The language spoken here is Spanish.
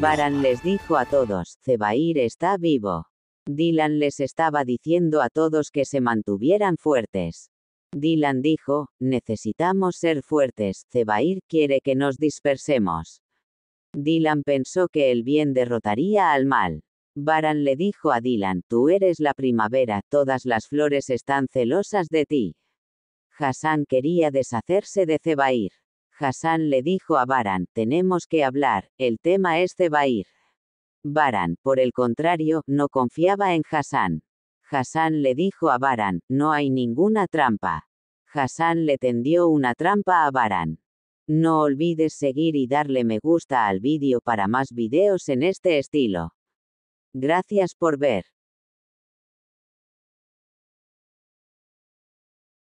Baran les dijo a todos, Zebair está vivo. Dylan les estaba diciendo a todos que se mantuvieran fuertes. Dylan dijo, necesitamos ser fuertes, Zebair quiere que nos dispersemos. Dylan pensó que el bien derrotaría al mal. Baran le dijo a Dylan, tú eres la primavera, todas las flores están celosas de ti. Hassan quería deshacerse de Cebair. Hassan le dijo a Baran, tenemos que hablar, el tema es ir. Baran, por el contrario, no confiaba en Hassan. Hassan le dijo a Baran, no hay ninguna trampa. Hassan le tendió una trampa a Baran. No olvides seguir y darle me gusta al vídeo para más videos en este estilo. Gracias por ver.